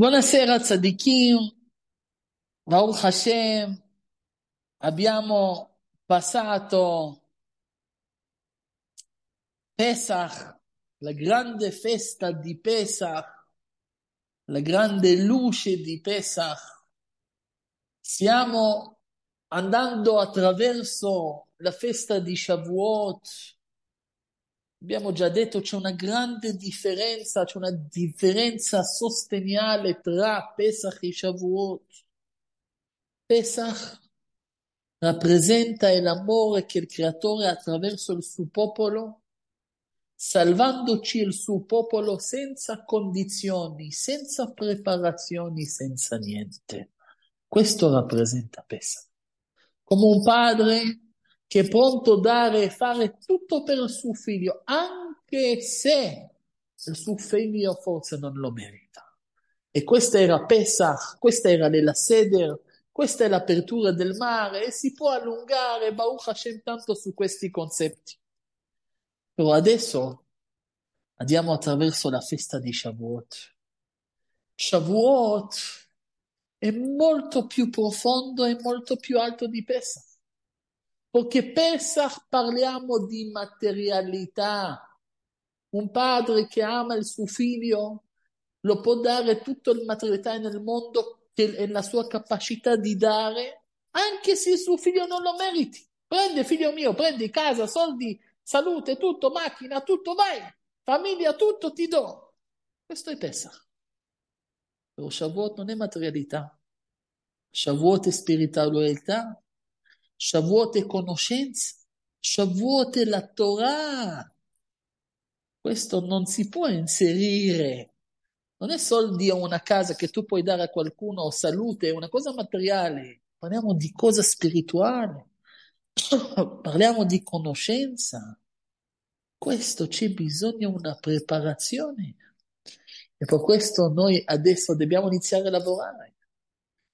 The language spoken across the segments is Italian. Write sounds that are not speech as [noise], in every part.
Buonasera tzadikim, Raul Hashem, abbiamo passato Pesach, la grande festa di Pesach, la grande luce di Pesach. Stiamo andando attraverso la festa di Shavuot, abbiamo già detto c'è una grande differenza, c'è una differenza sosteniale tra Pesach e Shavuot. Pesach rappresenta l'amore che il Creatore attraverso il suo popolo, salvandoci il suo popolo senza condizioni, senza preparazioni, senza niente. Questo rappresenta Pesach. Come un padre che è pronto a dare e fare tutto per il suo figlio, anche se il suo figlio forse non lo merita. E questa era Pesach, questa era della Seder, questa è l'apertura del mare e si può allungare Baruch Hashem tanto su questi concetti. Però adesso andiamo attraverso la festa di Shavuot. Shavuot è molto più profondo e molto più alto di Pesach. Perché Pesach parliamo di materialità. Un padre che ama il suo figlio lo può dare tutto il materialità nel mondo che è la sua capacità di dare, anche se il suo figlio non lo meriti. Prendi figlio mio, prendi casa, soldi, salute, tutto, macchina, tutto, vai, famiglia, tutto ti do. Questo è Pesach. Però Shavuot non è materialità. Shavuot è spiritualità Shavuot è conoscenza, Shavuot è la Torah. Questo non si può inserire. Non è soldi o una casa che tu puoi dare a qualcuno o salute, è una cosa materiale. Parliamo di cosa spirituale. [coughs] Parliamo di conoscenza. Questo c'è bisogno di una preparazione. E per questo noi adesso dobbiamo iniziare a lavorare.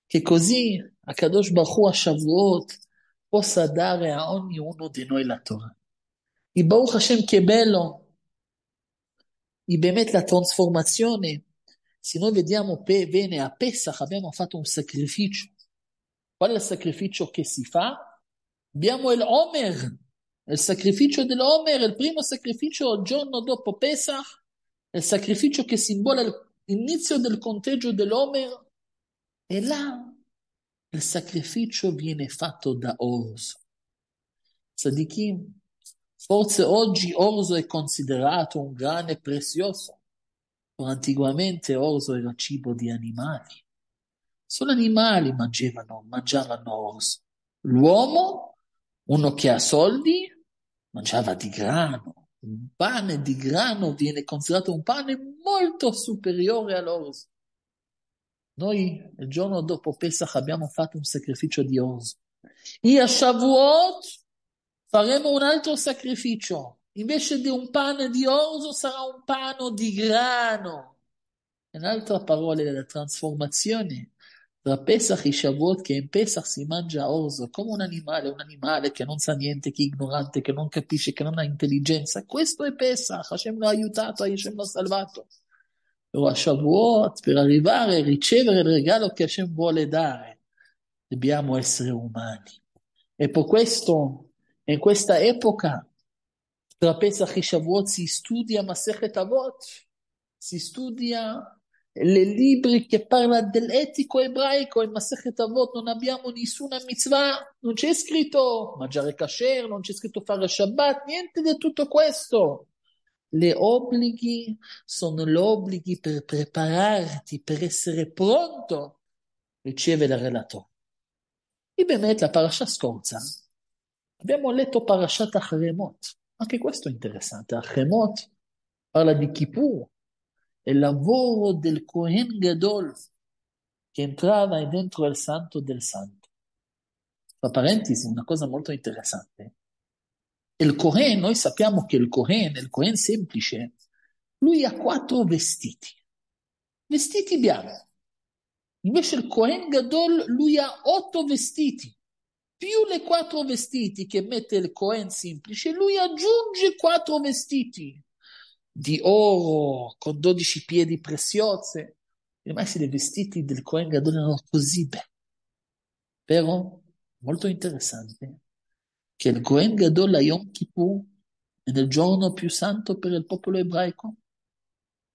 Che così a Kadosh Baruch a Shavuot possa dare a ognuno di noi la Torah. Il Baruch Hashem che è bello, e Bemet la trasformazione, se noi vediamo bene a Pesach abbiamo fatto un sacrificio. Qual è il sacrificio che si fa? Abbiamo il Omer, il sacrificio dell'Omer, il primo sacrificio il giorno dopo Pesach, il sacrificio che simbola l'inizio del conteggio dell'Omer. E là il sacrificio viene fatto da Orso. Sadichim, forse oggi Orso è considerato un grano prezioso, ma antiguamente Orso era cibo di animali. Solo animali mangiavano, mangiavano Orso. L'uomo, uno che ha soldi, mangiava di grano. Un pane di grano viene considerato un pane molto superiore all'orso. Noi il giorno dopo Pesach abbiamo fatto un sacrificio di odioso. E a Shavuot faremo un altro sacrificio. Invece di un pane di orzo sarà un pane di grano. In altre parole, la trasformazione tra Pesach e Shavuot, che in Pesach si mangia orzo come un animale, un animale che non sa niente, che è ignorante, che non capisce, che non ha intelligenza. Questo è Pesach, Hashem l'ha aiutato, Hashem l'ha salvato o Shavuot, per arrivare a ricevere il regalo che Hashem vuole dare, dobbiamo essere umani. E per questo, in questa epoca, tra Pesach e Shavuot si studia Masechet Avot, si studia le libri che parla dell'etico ebraico e Masechet Avot non abbiamo nessuna mitzvah, non c'è scritto mangiare kasher, non c'è scritto fare Shabbat, niente di tutto questo. Le obblighi sono gli obblighi per prepararti, per essere pronto, riceve la relato. E Bemet, la parasha scorsa, abbiamo letto parashat Achemot. Anche questo è interessante. Achemot parla di Kippur, il lavoro del Kohen Gadol che entrava dentro il santo del santo. Tra parentesi, una cosa molto interessante il Kohen, noi sappiamo che il Kohen, il Kohen semplice, lui ha quattro vestiti, vestiti bianchi. Invece il Kohen Gadol, lui ha otto vestiti, più le quattro vestiti che mette il Kohen semplice, lui aggiunge quattro vestiti di oro con dodici piedi preziose. Rimane se i vestiti del Kohen Gadol erano così belli, vero? Molto interessante che il Kohen Gadol a Yom Kippur è nel giorno più santo per il popolo ebraico,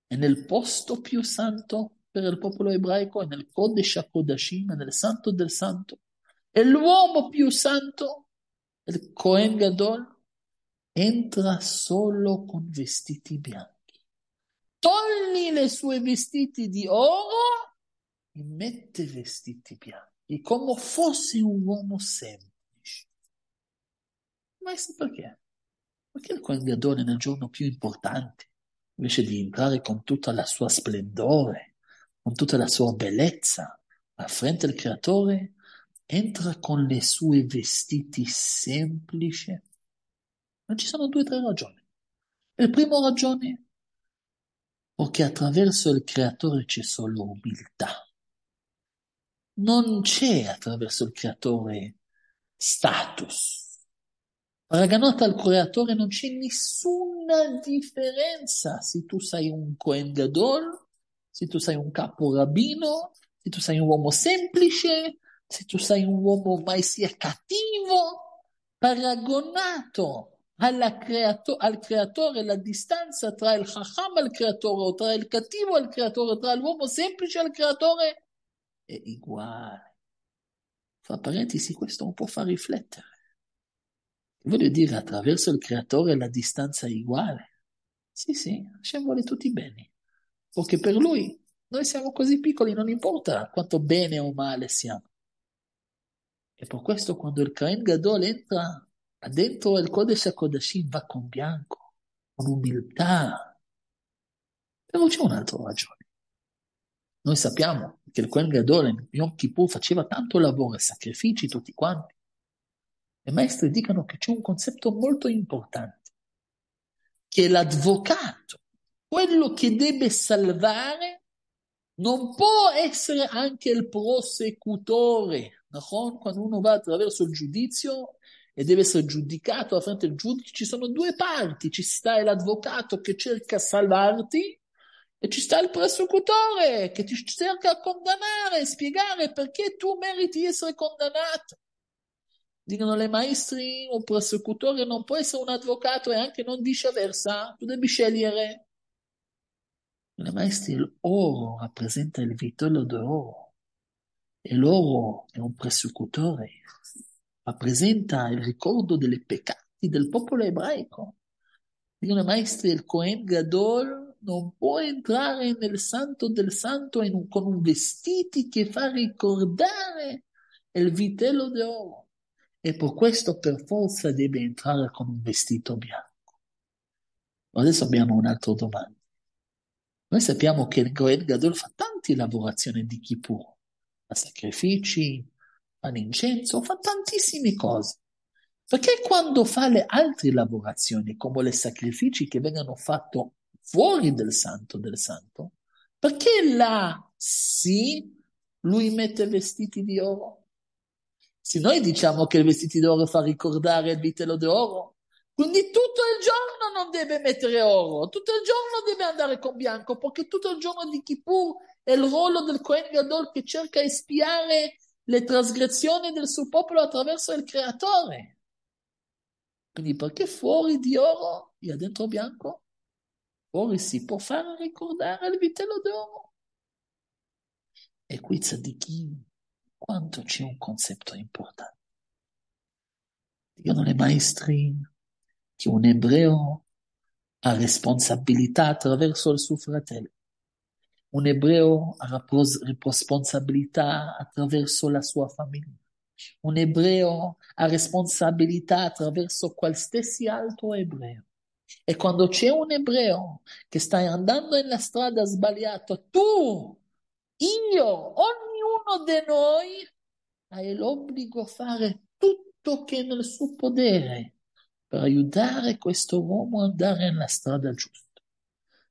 è nel posto più santo per il popolo ebraico, è nel Kodesh HaKodashim, è nel santo del santo, è l'uomo più santo, il Kohen Gadol, entra solo con vestiti bianchi. Togli le sue vestiti di oro e mette vestiti bianchi, come fosse un uomo semplice Maestro, perché? Perché il Congregatore nel giorno più importante, invece di entrare con tutta la sua splendore, con tutta la sua bellezza, a fronte del Creatore, entra con le sue vestiti semplici? Ma ci sono due o tre ragioni. La prima ragione è perché attraverso il creatore c'è solo umiltà. Non c'è attraverso il creatore status, Paragonata al creatore non c'è nessuna differenza se tu sei un Cohen Gadol, se tu sei un capo rabbino, se tu sei un uomo semplice, se tu sei un uomo mai sia cattivo, paragonato creato- al creatore la distanza tra il chacham al creatore o tra il cattivo al creatore, tra l'uomo semplice al creatore è uguale. Fra parentesi, questo un po' fa riflettere. Voglio dire, attraverso il creatore la distanza è uguale. Sì, sì, Hashem vuole tutti beni. Perché per lui noi siamo così piccoli, non importa quanto bene o male siamo. E per questo quando il Kain Gadol entra dentro il Kodesh HaKodashim va con bianco, con umiltà. Però c'è un'altra ragione. Noi sappiamo che il Kohen Gadol in Yom Kippur faceva tanto lavoro e sacrifici tutti quanti i maestri dicono che c'è un concetto molto importante, che l'avvocato, quello che deve salvare, non può essere anche il prosecutore. Quando uno va attraverso il giudizio e deve essere giudicato a fronte del giudice, ci sono due parti, ci sta l'avvocato che cerca di salvarti e ci sta il prosecutore che ti cerca di condannare, spiegare perché tu meriti di essere condannato dicono le maestri, un prosecutore non può essere un avvocato e anche non viceversa, tu devi scegliere. Le maestri, l'oro rappresenta il vitello d'oro e l'oro è un prosecutore, rappresenta il ricordo dei peccati del popolo ebraico. Dicono le maestri, il Cohen Gadol non può entrare nel santo del santo un, con un vestito che fa ricordare il vitello d'oro e per questo per forza deve entrare con un vestito bianco. Adesso abbiamo un'altra domanda. Noi sappiamo che il Goel Gadol fa tante lavorazioni di Kippur, fa sacrifici, fa l'incenso, fa tantissime cose. Perché quando fa le altre lavorazioni, come le sacrifici che vengono fatti fuori del santo del santo, perché là sì lui mette vestiti di oro? Se noi diciamo che il vestito d'oro fa ricordare il vitello d'oro, quindi tutto il giorno non deve mettere oro, tutto il giorno deve andare con bianco, perché tutto il giorno di Kippur è il ruolo del Kohen Gadol che cerca di espiare le trasgressioni del suo popolo attraverso il creatore. Quindi perché fuori di oro e dentro bianco? Fuori si può fare ricordare il vitello d'oro. E qui tzadikim quanto c'è un concetto importante. Dicono le maestri che un ebreo ha responsabilità attraverso il suo fratello. Un ebreo ha responsabilità attraverso la sua famiglia. Un ebreo ha responsabilità attraverso qualsiasi altro ebreo. E quando c'è un ebreo che sta andando nella strada sbagliata, tu, io, ogni Ognuno di noi ha l'obbligo di fare tutto che è nel suo potere per aiutare questo uomo ad andare nella strada giusta.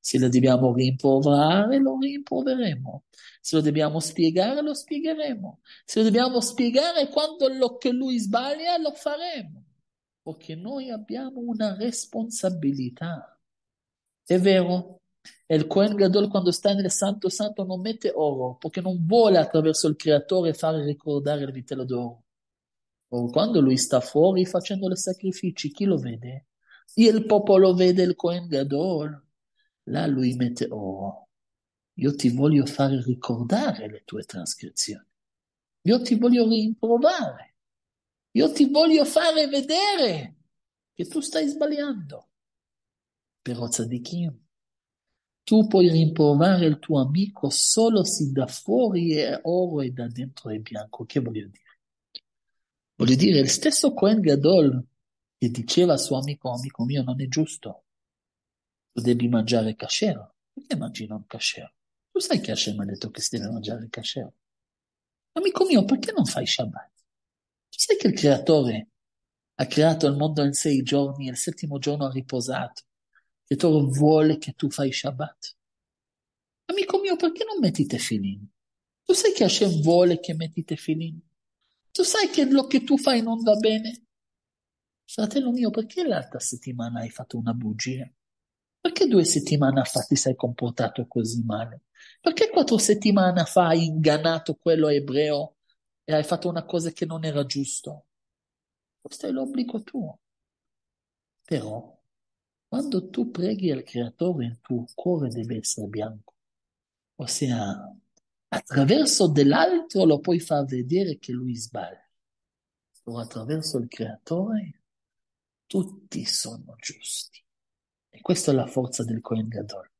Se lo dobbiamo rimproverare, lo rimproveremo. Se lo dobbiamo spiegare, lo spiegheremo. Se lo dobbiamo spiegare quando lo che lui sbaglia, lo faremo. Perché noi abbiamo una responsabilità. È vero, il Kohen Gadol quando sta nel Santo Santo non mette oro, perché non vuole attraverso il Creatore fare ricordare il vitello d'oro. O quando lui sta fuori facendo i sacrifici, chi lo vede? Il popolo vede il Kohen Gadol. Là lui mette oro. Io ti voglio fare ricordare le tue trascrizioni. Io ti voglio rimprovare. Io ti voglio fare vedere che tu stai sbagliando. Però Tzadikim tu puoi rimproverare il tuo amico solo se da fuori è oro e da dentro è bianco. Che voglio dire? Voglio dire, il stesso Cohen Gadol che diceva al suo amico, amico mio, non è giusto. Tu devi mangiare kasher. Perché mangi non kasher? Tu sai che Hashem ha detto che si deve mangiare kasher. Amico mio, perché non fai Shabbat? Tu sai che il creatore ha creato il mondo in sei giorni e il settimo giorno ha riposato. Toro vuole che tu fai Shabbat. Amico mio, perché non metti tefilin? Tu sai che Hashem vuole che metti tefilin? Tu sai che lo che tu fai non va bene? Fratello mio, perché l'altra settimana hai fatto una bugia? Perché due settimane fa ti sei comportato così male? Perché quattro settimane fa hai ingannato quello ebreo e hai fatto una cosa che non era giusta? Questo è l'obbligo tuo. Però quando tu preghi al Creatore, il tuo cuore deve essere bianco. Ossia, attraverso dell'altro lo puoi far vedere che lui sbaglia. Solo attraverso il Creatore tutti sono giusti. E questa è la forza del Cohen Gadol.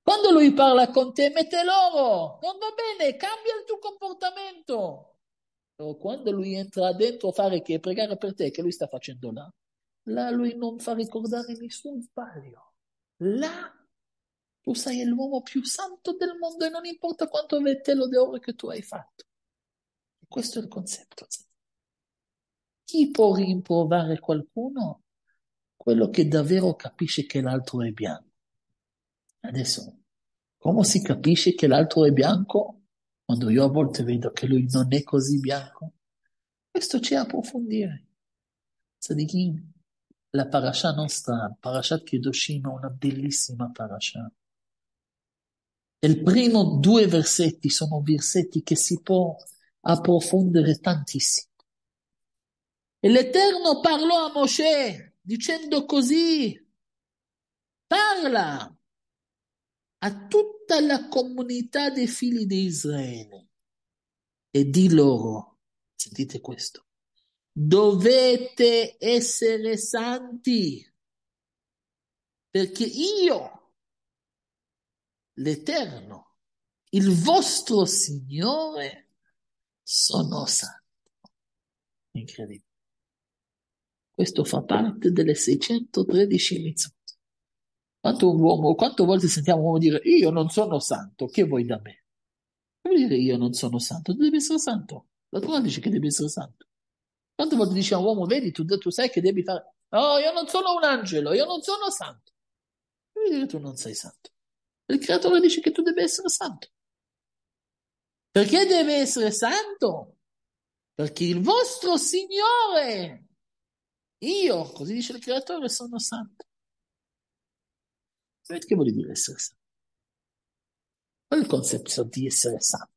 Quando lui parla con te, mette l'oro, non va bene, cambia il tuo comportamento. Però quando lui entra dentro a fare che pregare per te, che lui sta facendo là? là lui non fa ricordare nessun sbaglio. Là tu sei l'uomo più santo del mondo e non importa quanto vettello lo di ore che tu hai fatto. Questo è il concetto. Chi può rimprovare qualcuno? Quello che davvero capisce che l'altro è bianco. Adesso, come si capisce che l'altro è bianco? Quando io a volte vedo che lui non è così bianco. Questo c'è approfondire. Sadikin, la parasha nostra, Parashat Kedoshim, è una bellissima parasha. Il primo due versetti sono versetti che si può approfondire tantissimo. E l'Eterno parlò a Mosè dicendo così, parla a tutta la comunità dei figli di Israele e di loro, sentite questo, dovete essere santi perché io, l'Eterno, il vostro Signore, sono santo. Incredibile. Questo fa parte delle 613 mitzvot. Quanto, un uomo, quante volte sentiamo un uomo dire io non sono santo, che vuoi da me? Che vuol dire io non sono santo? Tu devi essere santo. La Torah dice che devi essere santo. Quante volte dice a un uomo, vedi, tu, tu sai che devi fare... Oh, io non sono un angelo, io non sono santo. Vedi che tu non sei santo. Il creatore dice che tu devi essere santo. Perché deve essere santo? Perché il vostro Signore, io, così dice il creatore, sono santo. Sapete che vuol dire essere santo? Qual è il concetto di essere santo?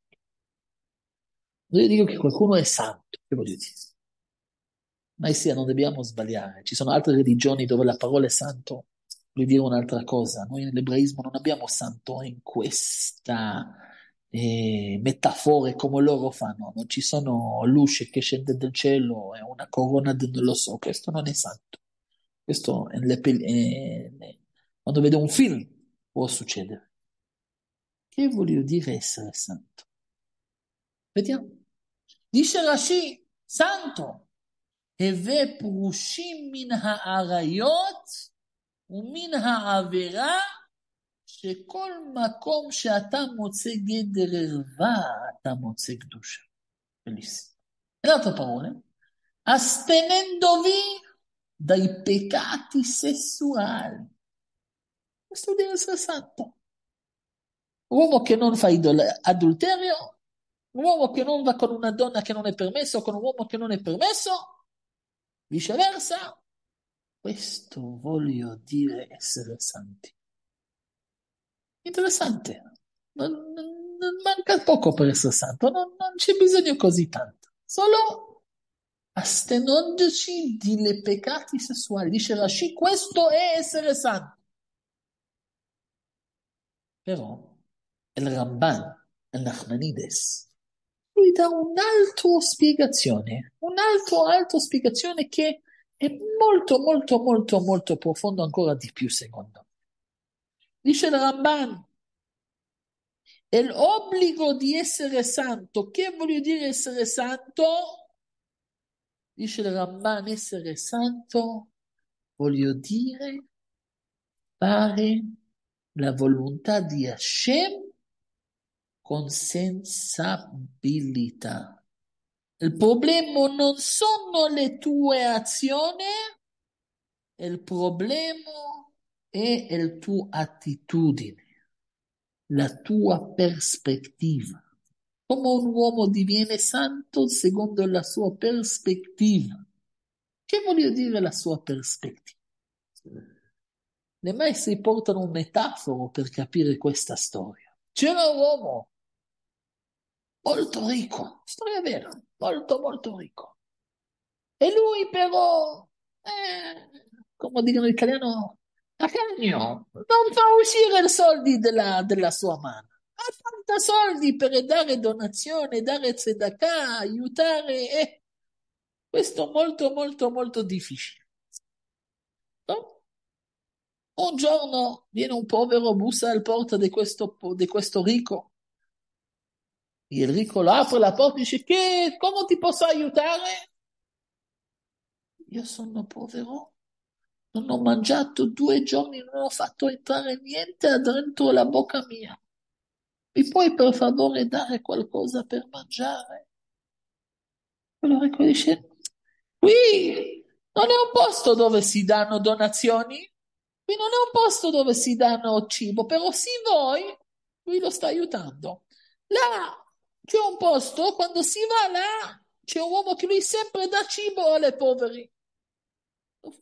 io dico che qualcuno è santo, che vuol dire? ma sia, non dobbiamo sbagliare. Ci sono altre religioni dove la parola è santo vuol dire un'altra cosa. Noi nell'ebraismo non abbiamo santo in questa eh, metafora come loro fanno. Non ci sono luce che scende dal cielo e una corona non lo so. Questo non è santo. Questo è le, eh, quando vedo un film può succedere. Che vuol dire essere santo? Vediamo. Dice Rashi, santo, הווה פרושים מן האריות ומן העבירה, שכל מקום שאתה מוצא גדר ערווה, אתה mozze קדושה. Bellissimo. E l'altra parola, astenendovi dai peccati sessuali. Questo deve essere santo. Un uomo che non fa adulterio, un uomo che non va con una donna che non è permesso, con un uomo che non è permesso, Viceversa, questo voglio dire essere santi. Interessante. Non, non manca poco per essere santo, non, non c'è bisogno così tanto. Solo astenendoci dai peccati sessuali. Dice la Rashi, questo è essere santo. Però il Ramban, il Nachmanides, lui dà un'altra spiegazione, un'altra altra spiegazione che è molto, molto, molto, molto profonda ancora di più, secondo me. Dice il Ramban, è l'obbligo di essere santo. Che voglio dire essere santo? Dice il Ramban, essere santo voglio dire fare la volontà di Hashem consensabilità. Il problema non sono le tue azioni, il problema è la tua attitudine, la tua prospettiva. Come un uomo diviene santo secondo la sua prospettiva. Che voglio dire la sua prospettiva? Le maestre portano un metaforo per capire questa storia. C'era un uomo molto ricco, storia vera, molto molto ricco. E lui però, eh, come dicono in italiano, a cagno, non fa uscire i soldi della, della sua mano. Ha tanti soldi per dare donazione, dare zedakà, aiutare. Eh. Questo è molto molto molto difficile. No? Un giorno viene un povero, bussa alla porta di questo, di questo ricco e Enrico lo apre la porta e dice, che, come ti posso aiutare? Io sono povero, non ho mangiato due giorni, non ho fatto entrare niente dentro la bocca mia. Mi puoi per favore dare qualcosa per mangiare? Allora ecco dice, qui non è un posto dove si danno donazioni, qui non è un posto dove si danno cibo, però sì voi, lui lo sta aiutando. Là c'è un posto, quando si va là, c'è un uomo che lui sempre dà cibo alle poveri.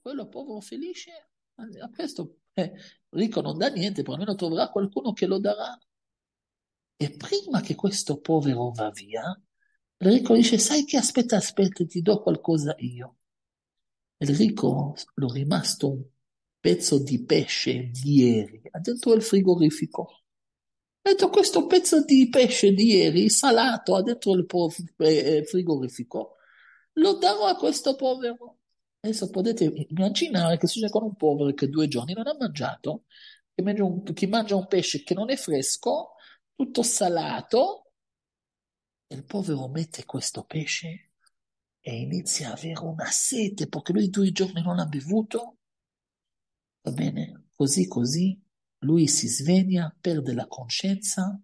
quello povero felice, a questo eh, ricco non dà niente, però almeno troverà qualcuno che lo darà. E prima che questo povero va via, il ricco dice, sai che aspetta, aspetta, ti do qualcosa io. Il ricco lo rimasto un pezzo di pesce di ieri ha dentro il frigorifico. Ha detto questo pezzo di pesce di ieri, salato, ha detto il eh, eh, frigorifico, lo darò a questo povero. Adesso potete immaginare che succede con un povero che due giorni non ha mangiato, che mangia un, che mangia un pesce che non è fresco, tutto salato, e il povero mette questo pesce e inizia a avere una sete perché lui due giorni non ha bevuto. Va bene, così così lui si sveglia, perde la coscienza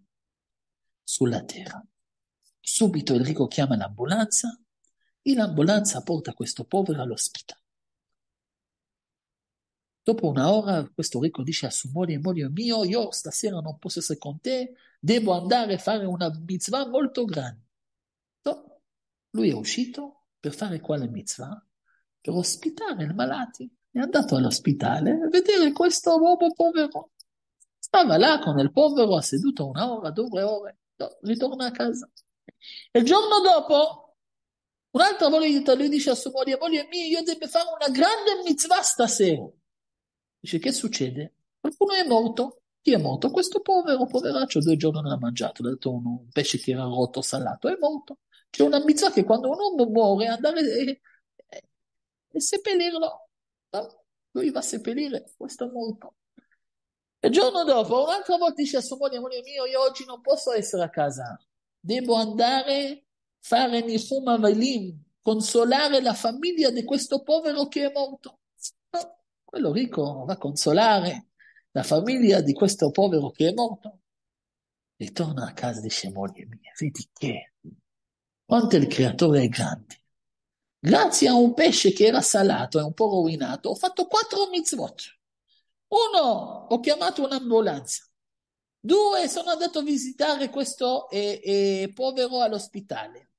sulla terra. Subito Enrico chiama l'ambulanza e l'ambulanza porta questo povero all'ospedale. Dopo un'ora questo ricco dice a sua moglie, moglie mio, io stasera non posso essere con te, devo andare a fare una mitzvah molto grande. No. Lui è uscito per fare quale mitzvah? Per ospitare i malati. È andato all'ospedale a vedere questo uomo povero. Stava là con il povero seduto una ora, due ore, ritorna a casa. Il giorno dopo, un'altra volta lui dice a sua moglie, moglie mia, io devo fare una grande mitzvah stasera. Dice, che succede? Qualcuno è morto. Chi è morto? Questo povero poveraccio due giorni non ha mangiato, ha dato un pesce che era rotto, salato, è morto. C'è una mitzvah che quando un uomo muore andare e, e, e seppellirlo. No? Lui va a seppellire questo morto. Il giorno dopo, un'altra volta dice a suo moglie, moglie mio, io oggi non posso essere a casa, devo andare a fare Nihum Avelim, consolare la famiglia di questo povero che è morto. quello ricco va a consolare la famiglia di questo povero che è morto. Ritorna a casa dice moglie mia, vedi che quanto il creatore è grande. Grazie a un pesce che era salato e un po' rovinato, ho fatto quattro mitzvot. Uno, ho chiamato un'ambulanza. Due, sono andato a visitare questo eh, eh, povero all'ospitale.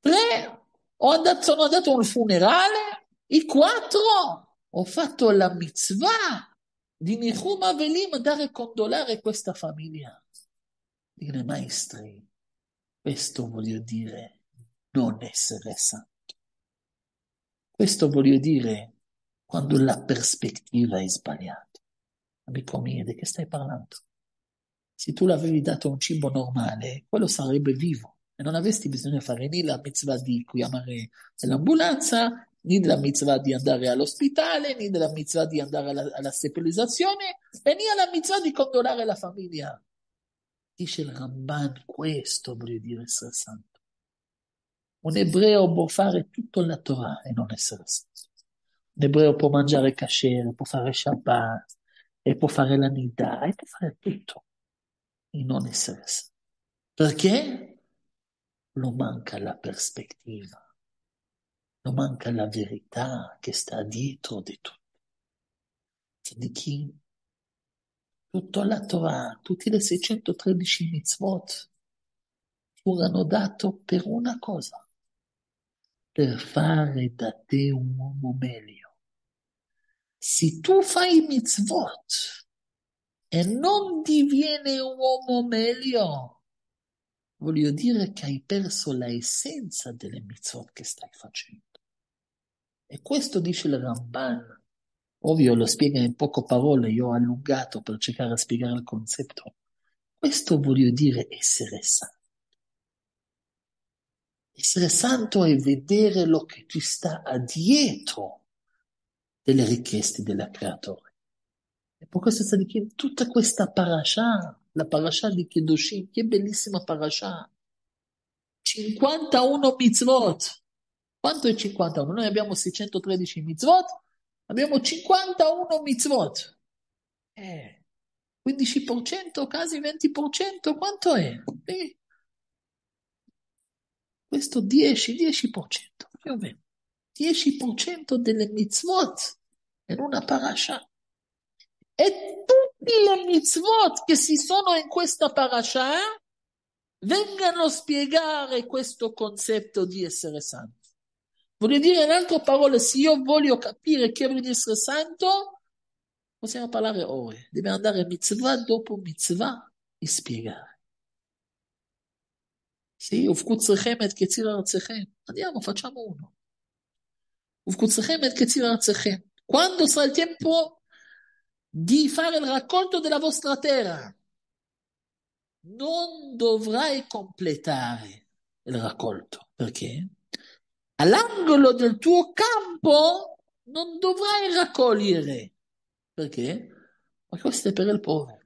Tre, andato, sono andato a un funerale. I quattro, ho fatto la mitzvah di Nihum Avelim andare a condolare questa famiglia. Dire, maestri, questo voglio dire non essere santo. Questo voglio dire quando la prospettiva è sbagliata di che stai parlando? Se tu l'avevi dato un cibo normale, quello sarebbe vivo e non avresti bisogno di fare né la mitzvah di chiamare l'ambulanza, né la mitzvah di andare all'ospitale, né la mitzvah di andare alla, alla sterilizzazione e né la mitzvah di condolare la famiglia. Dice il Ramban, questo voglio dire essere santo. Un ebreo può fare tutto la Torah e non essere santo. Un ebreo può mangiare kasher, può fare Shabbat, e può fare la nida e può fare tutto in non essere Perché? Lo manca la prospettiva, lo manca la verità che sta dietro di tutto. Cioè, di chi tutta la Torah, tutti le 613 mitzvot furono date per una cosa, per fare da te un uomo meglio se tu fai mitzvot e non divieni un uomo meglio, voglio dire che hai perso l'essenza delle mitzvot che stai facendo. E questo dice il Ramban. Ovvio lo spiega in poche parole, io ho allungato per cercare di spiegare il concetto. Questo voglio dire essere santo. Essere santo è vedere lo che ti sta dietro delle richieste del creatore. E per questo sta di dicendo tutta questa parasha, la parasha di Kedoshim, che bellissima parasha. 51 mitzvot. Quanto è 51? Noi abbiamo 613 mitzvot, abbiamo 51 mitzvot. Eh, 15%, quasi 20%, quanto è? Eh, questo 10, 10%, più o meno. 10% delle mitzvot in una parasha. E tutte le mitzvot che si sono in questa parasha eh, vengano a spiegare questo concetto di essere santo. Voglio dire in altre parole, se io voglio capire che voglio essere santo, possiamo parlare ore. Deve andare mitzvah dopo mitzvah e spiegare. Sì, ufkut sechem et ketzir arcechem. Andiamo, facciamo uno. Quando sarà il tempo di fare il raccolto della vostra terra, non dovrai completare il raccolto. Perché? All'angolo del tuo campo non dovrai raccogliere. Perché? Ma questo è per il povero.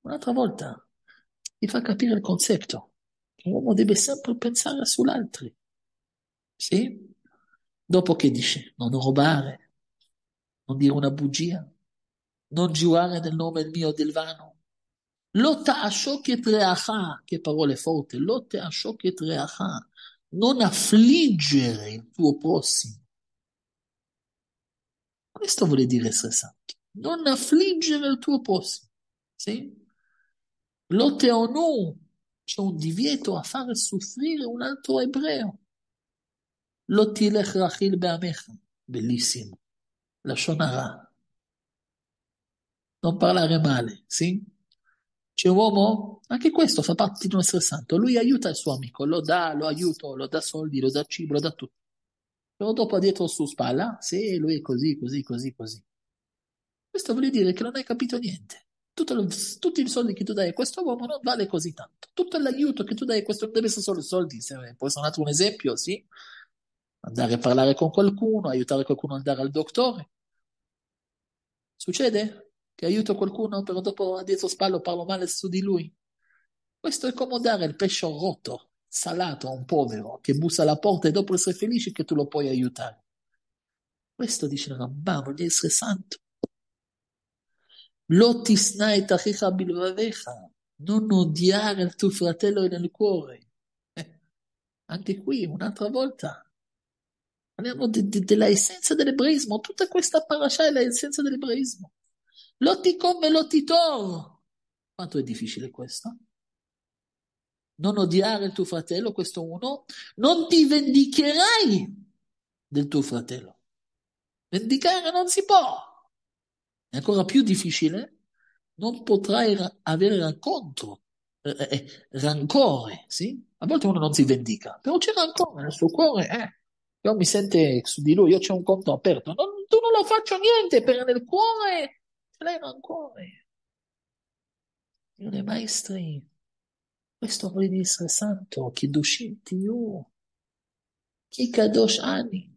Un'altra volta ti fa capire il concetto. L'uomo deve sempre pensare sull'altro Sì? Dopo che dice non rubare, non dire una bugia, non giurare nel nome mio del vano, Lotta a reaha, che parole forti, lotta a reaha, non affliggere il tuo prossimo. Questo vuol dire essere santi, non affliggere il tuo prossimo. Sì? Lotte o no, c'è un divieto a fare soffrire un altro ebreo. לא תלך רכיל בעמך. Bellissimo. Lashon Hara. Non parlare male, sì? C'è un uomo, anche questo fa parte di un essere santo, lui aiuta il suo amico, lo dà, lo aiuta, lo dà soldi, lo dà cibo, lo dà tutto. Però dopo ha dietro su spalla, sì, lui è così, così, così, così. Questo vuol dire che non hai capito niente. Lo, tutti i soldi che tu dai a questo uomo non vale così tanto. Tutto l'aiuto che tu dai a questo non deve essere solo soldi, se, può essere un altro un esempio, sì? andare a parlare con qualcuno, aiutare qualcuno ad andare al dottore. Succede che aiuto qualcuno, però dopo a dietro spallo parlo male su di lui. Questo è come dare il pesce rotto, salato a un povero che bussa alla porta e dopo essere felice che tu lo puoi aiutare. Questo dice il Rambam, vuol dire essere santo. Lo tisnai tachicha bilvavecha, non odiare il tuo fratello nel cuore. Eh, anche qui, un'altra volta, Parliamo de, de, della essenza dell'ebraismo, tutta questa parasha è l'essenza dell'ebraismo. come lo ti lotitor. Quanto è difficile questo? Non odiare il tuo fratello, questo uno, non ti vendicherai del tuo fratello. Vendicare non si può. È ancora più difficile, non potrai ra- avere racconto, eh, eh, eh rancore, sì? A volte uno non si vendica, però c'è rancore nel suo cuore, eh io mi sento su di lui, io c'è un conto aperto, non, tu non lo faccio niente, per nel cuore ce l'hai rancore. Signore maestri, questo vuol dire essere santo, che doscenti io, chi kadosh anni.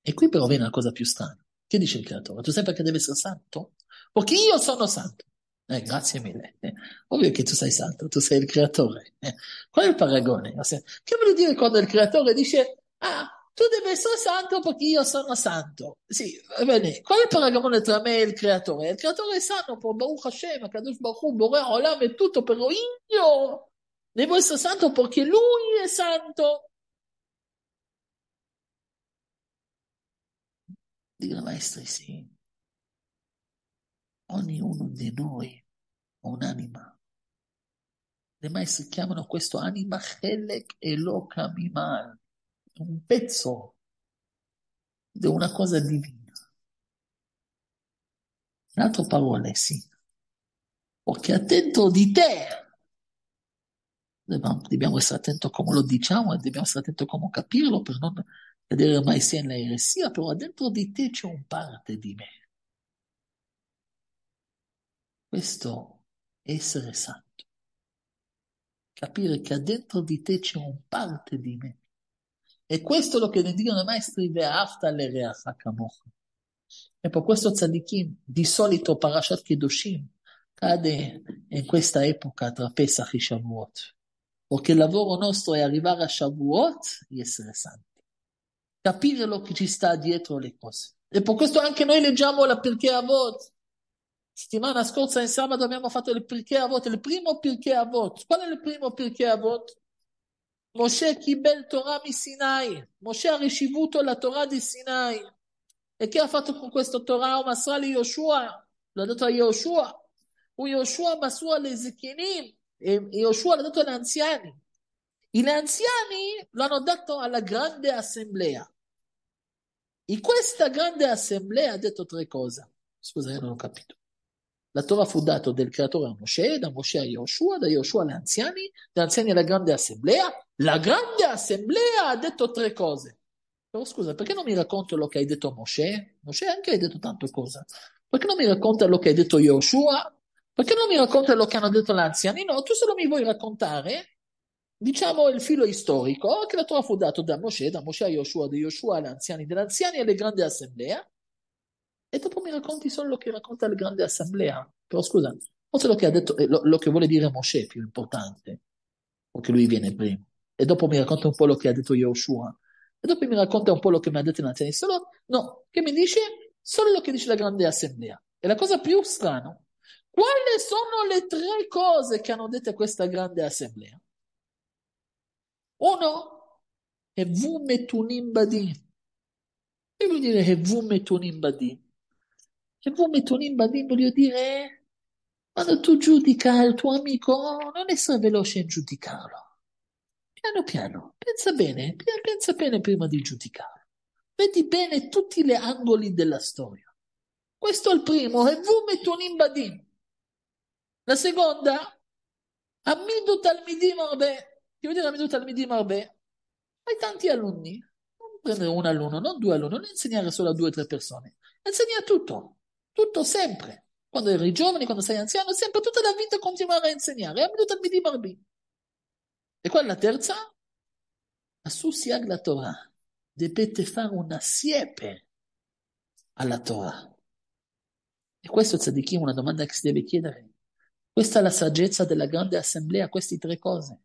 E qui però viene la cosa più strana. Che dice il creatore? Tu sai perché deve essere santo? Perché io sono santo. Eh, grazie mille. Eh, ovvio che tu sei santo, tu sei il creatore. Eh, qual è il paragone? Cioè, che vuol dire quando il creatore dice, ah, tu devi essere santo perché io sono santo. Sì, bene. Qual è il paragone tra me e il creatore? Il creatore è santo, per Baruch Hashem, Kadosh Baruch Hu, Olam è tutto, però io devo essere santo perché lui è santo. Dire maestri, sì. Ognuno di noi ha un'anima. Le maestri chiamano questo anima Helek Eloka Mimal un pezzo di una cosa divina. In altre parole, sì. Perché attento di te. Dobbiamo essere attenti a come lo diciamo e dobbiamo essere attenti a come capirlo per non cadere mai sia nell'eresia, però dentro di te c'è un parte di me. Questo è essere santo. Capire che dentro di te c'è un parte di me e questo è lo che ne dicono i maestri, ve'afta le reacha kamoch. E per questo tzadikim, di solito Parashat Kedoshim, cade in questa epoca tra Pesach e Shavuot. Perché il lavoro nostro è arrivare a Shavuot e essere santi. Capire lo che ci sta dietro le cose. E per questo anche noi leggiamo la Perché Avot. Settimana scorsa in sabato abbiamo fatto il Perché Avot, il primo Perché Avot. Qual è il primo Perché Avot? משה קיבל תורה מסיני, משה ha ricevuto la Torah di Sinai. E che ha fatto con questa Torah? Masra li Yoshua, l'ha dato a Yoshua. O Yoshua Masua le Zikinim, e Yoshua l'ha dato agli anziani. I anziani l'hanno dato alla grande assemblea. In questa grande assemblea ha detto tre cose. Scusa, io non ho capito. La Torah fu data del creatore a Mosè, da Mosè a Yoshua, da Yoshua agli anziani, da anziani alla grande assemblea. La grande assemblea ha detto tre cose. Però scusa, perché non mi racconti quello che hai detto a Mosè? Mosè anche hai detto tante cose. Perché non mi racconta quello che hai detto Yoshua? Perché non mi racconta quello che hanno detto gli anziani? No, tu solo mi vuoi raccontare diciamo il filo storico che la Torah fu dato da Mosè, da Mosè a Yoshua, da Yoshua agli anziani, dagli anziani alle grande assemblea, e dopo mi racconti solo che racconta la grande assemblea. Però scusa, forse lo che ha detto, eh, lo, lo che vuole dire Mosè è più importante, perché lui viene prima. E dopo mi racconta un po' lo che ha detto Yoshua. E dopo mi racconta un po' lo che mi ha detto Nathan. Solo, no, che mi dice solo lo che dice la grande assemblea. E la cosa più strana, quali sono le tre cose che hanno detto questa grande assemblea? Uno, e vumetunim Che vuol dire che vumetunim e vomito un imballino, voglio dire, quando tu giudica il tuo amico, non essere veloce in giudicarlo. Piano piano, pensa bene, pensa bene prima di giudicarlo. Vedi bene tutti gli angoli della storia. Questo è il primo, e vomito in imbadino. La seconda, Amidu Talmidim Arbe. Che vuol dire Amidu Talmidim Arbe? Hai tanti alunni, non prendere un alunno, non due alunni, non insegnare solo a due o tre persone, insegna tutto tutto sempre. Quando eri giovane, quando sei anziano, sempre tutta la vita continuare a insegnare. Amidut al Barbi. E qua la terza, Assù la Torah. Dovete fare una siepe alla Torah. E questo, Tzadikim, è una domanda che si deve chiedere. Questa è la saggezza della grande assemblea, queste tre cose.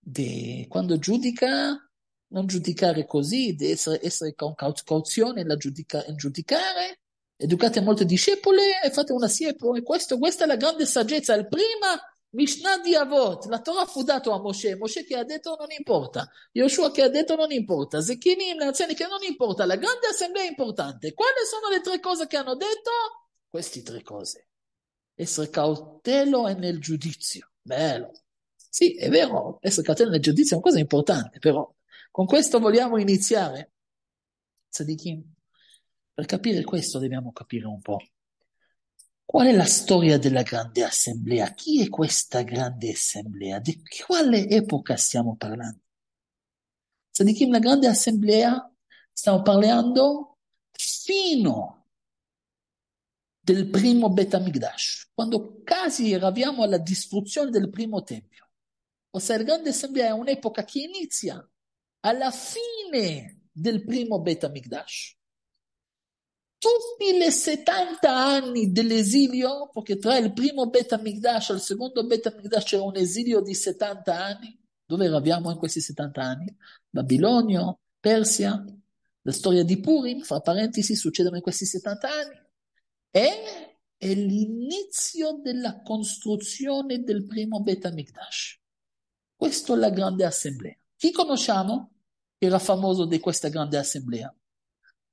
De, quando giudica, non giudicare così, di essere, essere con cauzione nel giudicare, giudicare educate molte discepole e fate una siepe. E questo, questa è la grande saggezza. Il prima Mishnah di Avot, la Torah fu data a Mosè, Mosè che ha detto non importa, Yoshua che ha detto non importa, Zechinim, le anziani che non importa, la grande assemblea è importante. Quali sono le tre cose che hanno detto? Queste tre cose. Essere cautelo e nel giudizio. Bello. Sì, è vero, essere cautelo nel giudizio è una cosa importante, però con questo vogliamo iniziare. Sadikim per capire questo dobbiamo capire un po'. Qual è la storia della grande assemblea? Chi è questa grande assemblea? Di quale epoca stiamo parlando? Se di chi la grande assemblea stiamo parlando fino del primo Betamigdash, quando quasi eravamo alla distruzione del primo tempio. Ossia, la grande assemblea è un'epoca che inizia alla fine del primo Betamigdash tutti le 70 anni dell'esilio, perché tra il primo Beta Amigdash e il secondo Beta Amigdash c'era un esilio di 70 anni, dove eravamo in questi 70 anni? Babilonio, Persia, la storia di Purim, fra parentesi, succedono in questi 70 anni, e è l'inizio della costruzione del primo Beta Amigdash. Questa è la grande assemblea. Chi conosciamo era famoso di questa grande assemblea?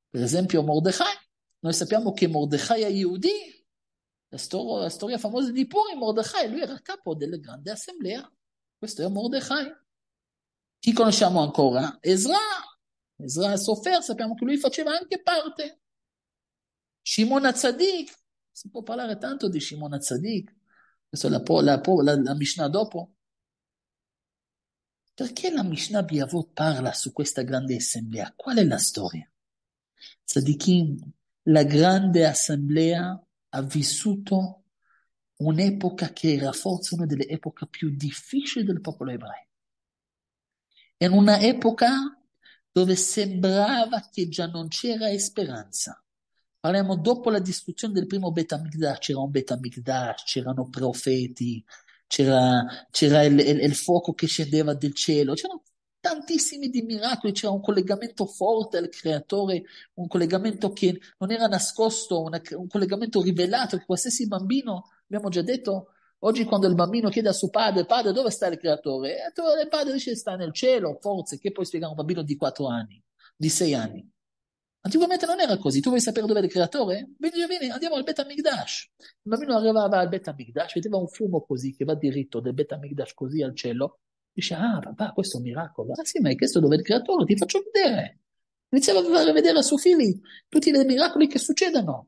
Per esempio Mordechai, noi sappiamo che Mordechai è Yehudi, la, stor- la, storia famosa di Purim, Mordechai, lui era capo della grande assemblea, questo è Mordechai. Chi conosciamo ancora? Ezra, Ezra Sofer, sappiamo che lui faceva anche parte. Shimon Tzadik, si può parlare tanto di Shimon Tzadik, questa è la, la, la, la Mishnah dopo. Perché la Mishnah Biavot parla su questa grande assemblea? Qual è la storia? Tzadikim, la grande assemblea ha vissuto un'epoca che era forse una delle epoche più difficili del popolo ebraico. Era un'epoca dove sembrava che già non c'era speranza. Parliamo dopo la distruzione del primo Betamigdash, c'era un Betamigdash, c'erano profeti, c'era, c'era il, il, il, fuoco che scendeva del cielo, c'erano tantissimi di miracoli, c'era un collegamento forte al creatore, un collegamento che non era nascosto, un, un collegamento rivelato che qualsiasi bambino, abbiamo già detto, oggi quando il bambino chiede a suo padre, padre dove sta il creatore? E il padre dice sta nel cielo, forse, che puoi spiegare a un bambino di 4 anni, di 6 anni? Anticamente non era così, tu vuoi sapere dove è il creatore? Vieni, vieni, andiamo al Beta Migdash. Il bambino arrivava al Beta Migdash, vedeva un fumo così che va diritto del Beta Migdash così al cielo, Dice, ah papà, questo è un miracolo. Ah sì, ma hai chiesto dove è il creatore? Ti faccio vedere. Iniziava a far vedere a suo figlio tutti i miracoli che succedono.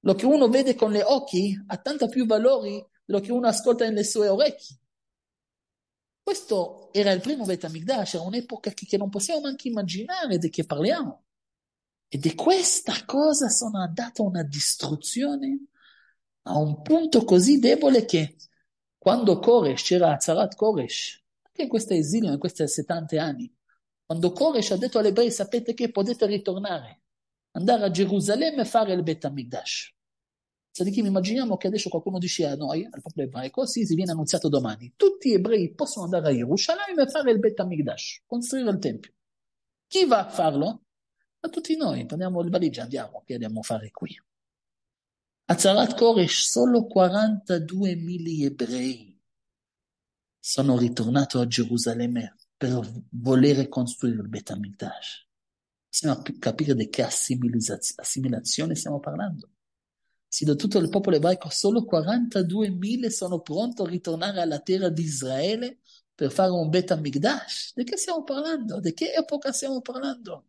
Lo che uno vede con le occhi ha tanto più valori quello che uno ascolta nelle sue orecchie. Questo era il primo Betamigdash, era un'epoca che, che non possiamo neanche immaginare di che parliamo. E di questa cosa sono andata una distruzione a un punto così debole che quando Koresh, c'era Azzarat Koresh, anche in questo esilio, in questi 70 anni, quando Koresh ha detto agli ebrei sapete che potete ritornare, andare a Gerusalemme e fare il Bet Amigdash. Sadichim, immaginiamo che adesso qualcuno dice a ah, noi, al popolo ebraico, sì, si viene annunziato domani. Tutti gli ebrei possono andare a Gerusalemme e fare il Bet Amigdash, costruire il Tempio. Chi va a farlo? A tutti noi, prendiamo le valigie, e andiamo, che andiamo a fare qui? A Zarat Koresh, solo 42.000 ebrei sono ritornato a Gerusalemme per volere costruire il Bet HaMikdash. Possiamo capire di che assimilazione stiamo parlando. Se da tutto il popolo ebraico solo 42.000 sono pronti a ritornare alla terra di Israele per fare un Bet HaMikdash, di che stiamo parlando? Di che epoca stiamo parlando?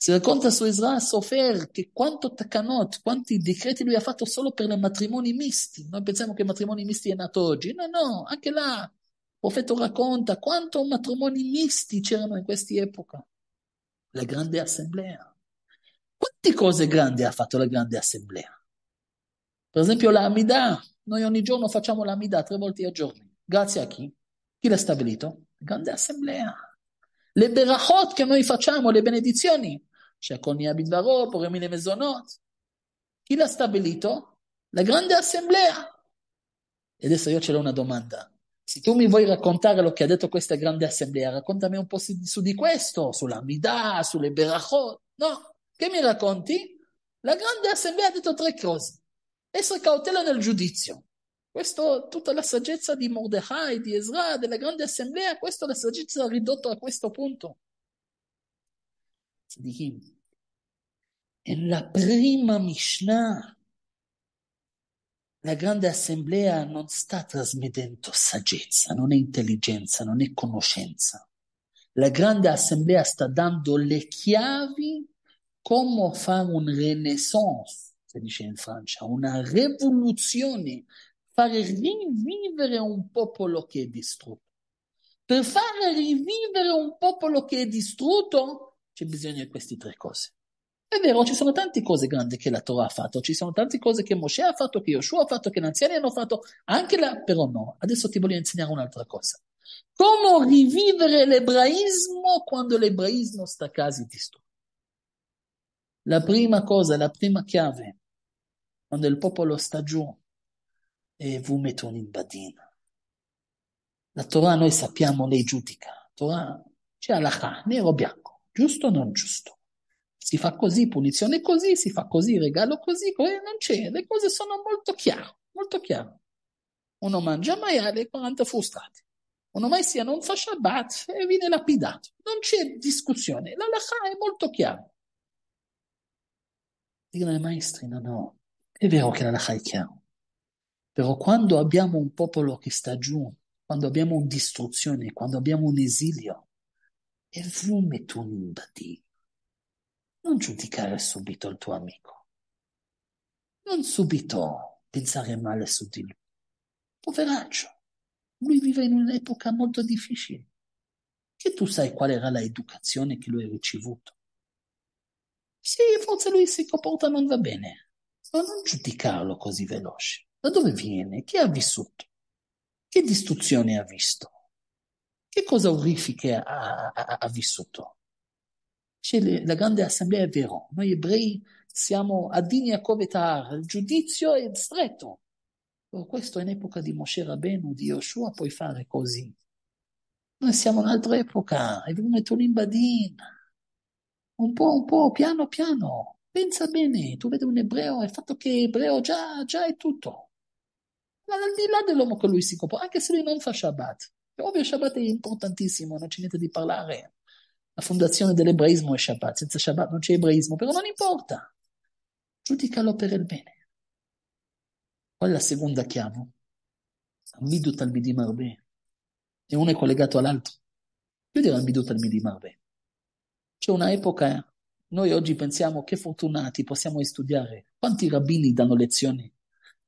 Si racconta su Israele Sofer che quanto Takanot, quanti decreti lui ha fatto solo per i matrimoni misti. Noi pensiamo che matrimoni misti è nato oggi. No, no, anche là il profeta racconta quanto matrimoni misti c'erano in questa epoca. La grande assemblea. Quante cose grandi ha fatto la grande assemblea? Per esempio la Amida. Noi ogni giorno facciamo la Amida tre volte al giorno. Grazie a chi? Chi l'ha stabilito? La Grande assemblea. Le berachot che noi facciamo, le benedizioni, שהכל נהיה בדברו, פורם מיני מזונות. אילה סטבליטו, לגרנדה אסמבליה. Ed adesso io ce l'ho una domanda. Se tu mi vuoi raccontare lo che ha detto questa grande assemblea, raccontami un po' su di questo, sulla Midà, sulle Berachot. No, che mi racconti? La grande assemblea ha detto tre cose. Essere cautela nel giudizio. Questo, tutta la saggezza di Mordechai, di Ezra, della grande assemblea, questa la saggezza ridotta a questo punto. צדיקים, en la prima Mishnah la grande assemblea non sta trasmettendo saggezza, non è intelligenza, non è conoscenza. La grande assemblea sta dando le chiavi come fare un renaissance, si dice in Francia, una rivoluzione, fare rivivere un popolo che è distrutto. Per fare rivivere un popolo che è distrutto c'è bisogno di queste tre cose. È vero, ci sono tante cose grandi che la Torah ha fatto, ci sono tante cose che Mosè ha fatto, che Yoshua ha fatto, che gli anziani hanno fatto, anche la... però no. Adesso ti voglio insegnare un'altra cosa. Come rivivere l'ebraismo quando l'ebraismo sta quasi distrutto? La prima cosa, la prima chiave, quando il popolo sta giù, e vi mettono in La Torah noi sappiamo, lei giudica. La Torah c'è cioè Allah, nero bianco giusto o non giusto? Si fa così, punizione così, si fa così, regalo così, eh, non c'è, le cose sono molto chiare, molto chiare. Uno mangia maiale e 40 frustati. Uno mai sia non fa Shabbat e viene lapidato. Non c'è discussione, la lacha è molto chiara. Dicono ai maestri, no, no, è vero che la lacha è chiara, però quando abbiamo un popolo che sta giù, quando abbiamo un'istruzione, quando abbiamo un esilio, e vime tu nibadi. Non giudicare subito il tuo amico. Non subito pensare male su di lui. Poveraccio, lui vive in un'epoca molto difficile. Che tu sai qual era l'educazione che lui ha ricevuto. Sì, forse lui si comporta non va bene, ma non giudicarlo così veloce. Da dove viene? Chi ha vissuto? Che distruzione ha visto? Che cosa orrifiche ha, ha, ha vissuto? C'è le, la grande assemblea è vero, noi ebrei siamo a Din Yaakov il giudizio è stretto. Per oh, questo in epoca di Moshe Rabenu, di Yoshua, puoi fare così. Noi siamo in un'altra epoca, è venuto l'Imbadin. Un po', un po', piano piano. Pensa bene, tu vedi un ebreo, il fatto che ebreo già, già è tutto. Ma al di là dell'uomo che lui si comporta, anche se lui non fa Shabbat. Ovvio Shabbat è importantissimo, non c'è niente di parlare. La fondazione dell'ebraismo è Shabbat, senza Shabbat non c'è ebraismo, però non importa. Giudicalo per il bene. Qual è la seconda chiave? Amidu Talmidim Arbe. E uno è collegato all'altro. Io direi Amidu Talmidim Arbe. C'è una epoca, eh. noi oggi pensiamo che fortunati possiamo studiare. Quanti rabbini danno lezioni?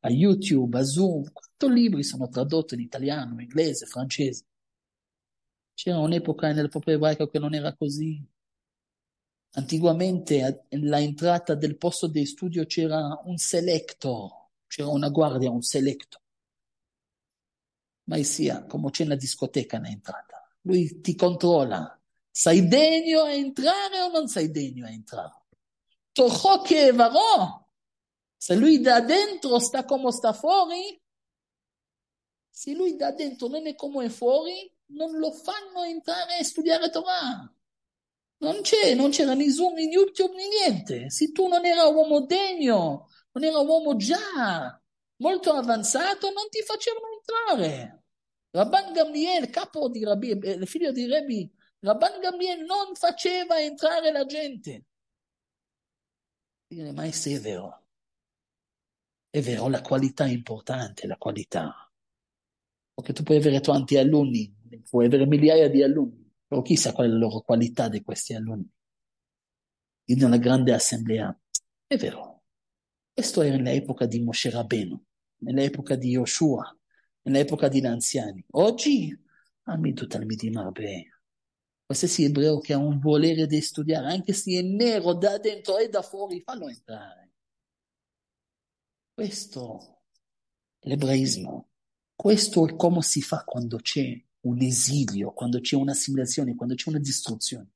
a YouTube, a Zoom, quattro libri sono tradotti in italiano, inglese, francese. C'era un'epoca nella popolo ebraico che non era così. Antiguamente all'entrata del posto di studio c'era un selector, c'era una guardia, un selector. Ma sia come c'è nella discoteca all'entrata. Lui ti controlla. Sei degno a entrare o non sei degno a entrare? Torchò che varò se lui da dentro sta come sta fuori, se lui da dentro non è come è fuori, non lo fanno entrare a studiare Torah. Non, c'è, non c'era nessuno in YouTube né niente. Se tu non era uomo degno, non era uomo già molto avanzato, non ti facevano entrare. Rabban Gamliel, capo di Rabbi, eh, figlio di Rabbi, Rabban Gamliel non faceva entrare la gente. Dire, ma è vero? È vero, la qualità è importante, la qualità. Perché tu puoi avere tanti alunni, puoi avere migliaia di alunni, però chissà qual è la loro qualità di questi alunni. In una grande assemblea. È vero. Questo era nell'epoca di Moshe Rabbeinu, nell'epoca di Yoshua, nell'epoca degli anziani. Oggi, amido Talmidim Marbe, qualsiasi ebreo che ha un volere di studiare, anche se è nero da dentro e da fuori, fallo entrare questo è l'ebraismo, questo è come si fa quando c'è un esilio, quando c'è un'assimilazione, quando c'è una distruzione.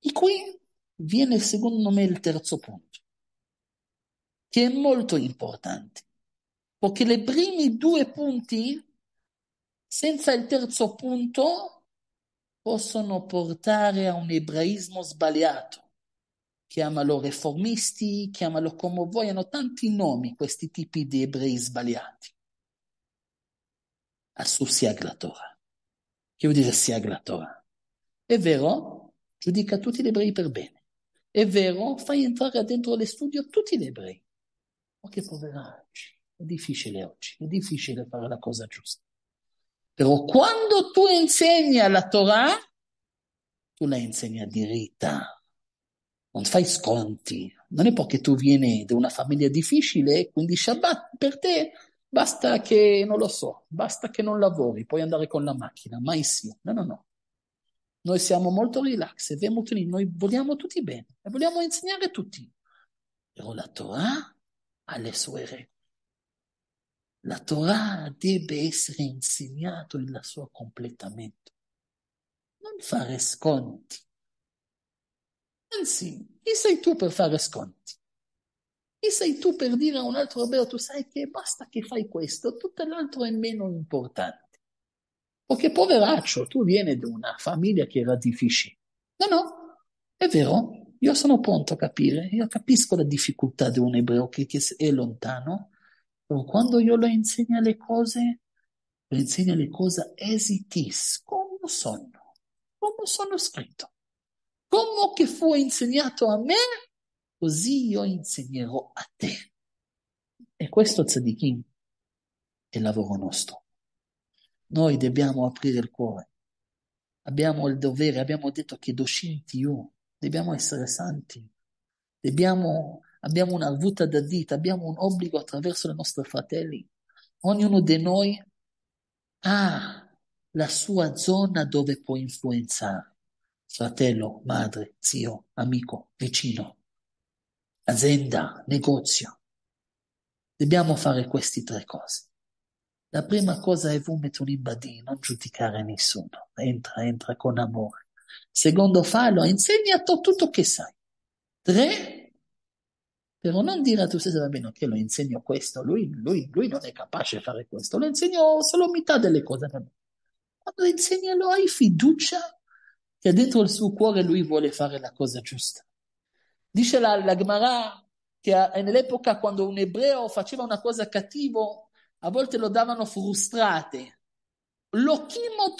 E qui viene secondo me il terzo punto, che è molto importante, perché le primi due punti, senza il terzo punto, possono portare a un ebraismo sbagliato chiamalo reformisti, chiamalo come vuoi, hanno tanti nomi questi tipi di ebrei sbagliati. Assù sia la Torah. Che vuol dire sia la Torah? È vero, giudica tutti gli ebrei per bene. È vero, fai entrare dentro le studio tutti gli ebrei. Ma che poveracci, è difficile oggi, è difficile fare la cosa giusta. Però quando tu insegni la Torah, tu la insegni a diritta, non fai sconti. Non è perché tu vieni da una famiglia difficile, quindi Shabbat ah, per te basta che, non lo so, basta che non lavori, puoi andare con la macchina, mai sì. No, no, no. Noi siamo molto relax e noi vogliamo tutti bene e vogliamo insegnare tutti. Però la Torah ha le sue regole. La Torah deve essere insegnata nel suo completamento. Non fare sconti Anzi, chi sei tu per fare sconti? Chi sei tu per dire a un altro Roberto, sai che basta che fai questo, tutto l'altro è meno importante? O che poveraccio, tu vieni da una famiglia che era difficile. No, no, è vero, io sono pronto a capire, io capisco la difficoltà di un ebreo che, che è lontano, però quando io lo insegno le cose, lo insegno le cose esitis, come sono, come sono scritto. Come che fu insegnato a me, così io insegnerò a te. E questo tzadikim è il lavoro nostro. Noi dobbiamo aprire il cuore. Abbiamo il dovere, abbiamo detto che Doshim Tiu, dobbiamo essere santi. Dobbiamo, abbiamo una vuta da vita, abbiamo un obbligo attraverso i nostri fratelli. Ognuno di noi ha la sua zona dove può influenzare fratello, madre, zio, amico, vicino, azienda, negozio. Dobbiamo fare queste tre cose. La prima cosa è vumetun imbadi, non giudicare nessuno. Entra, entra con amore. Secondo, fallo, insegna tutto che sai. Tre, però non dire a tu stesso, va bene, che lo insegno questo, lui, lui, lui non è capace di fare questo, lo insegno solo metà delle cose. Quando insegnalo hai fiducia che dentro il suo cuore lui vuole fare la cosa giusta. Dice la, la Gemara che nell'epoca quando un ebreo faceva una cosa cattiva, a volte lo davano frustrate. Lo danno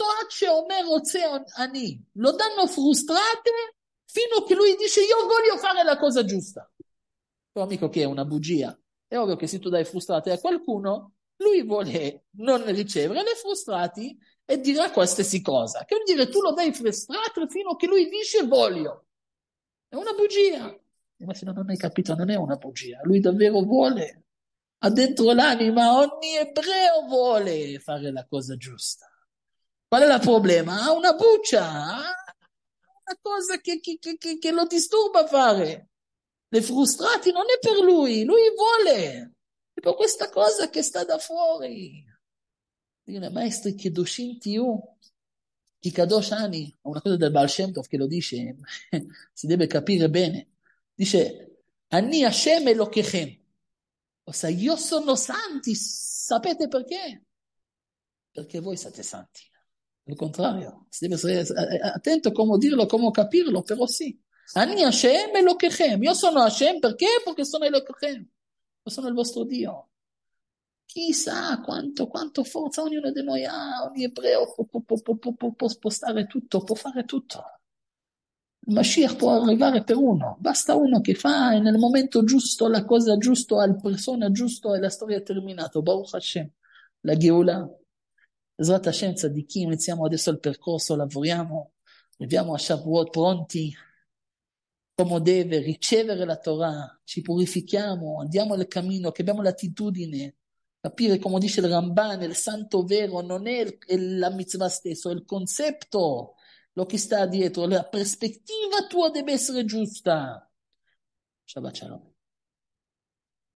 frustrate fino a che lui dice io voglio fare la cosa giusta. Però amico che è una bugia. È ovvio che se tu dai frustrate a qualcuno, lui vuole non ricevere le frustrati e dirà qualsiasi cosa. Che vuol dire tu lo dai frustrato fino a che lui dice voglio. È una bugia. Ma se non hai capito, non è una bugia. Lui davvero vuole. Ha dentro l'anima, ogni ebreo vuole fare la cosa giusta. Qual è il problema? Ha una buccia, ha una cosa che, che, che, che lo disturba fare. Le frustrati non è per lui, lui vuole. È per questa cosa che sta da fuori dire maestri Kedoshim Tiu, Kikadosh Ani, una cosa del Baal Shem Tov che lo dice, [laughs] si deve capire bene, dice anni Hashem e lo kechem, ossia io sono santi, sapete perché? Perché voi siete santi, al contrario, si deve essere attento come dirlo, come capirlo, però sì. anni Hashem e lo kechem, io sono Hashem perché? Perché sono kechem, io sono il vostro Dio chissà quanto, quanto forza ognuno di noi ha, ogni ebreo può, può, può, può, spostare tutto, può fare tutto. Il Mashiach può arrivare per uno, basta uno che fa nel momento giusto la cosa giusta, al persona giusto e la storia è terminata. Baruch Hashem, la Geulah. Esrat Hashem Tzadikim, iniziamo adesso il percorso, lavoriamo, arriviamo a Shavuot pronti come deve ricevere la Torah, ci purifichiamo, andiamo nel cammino, che abbiamo l'attitudine Capire, come dice il Ramban, il santo vero non è, il, è la mitzvah stessa, è il concetto, lo che sta dietro, la prospettiva tua deve essere giusta. Shabbat shalom.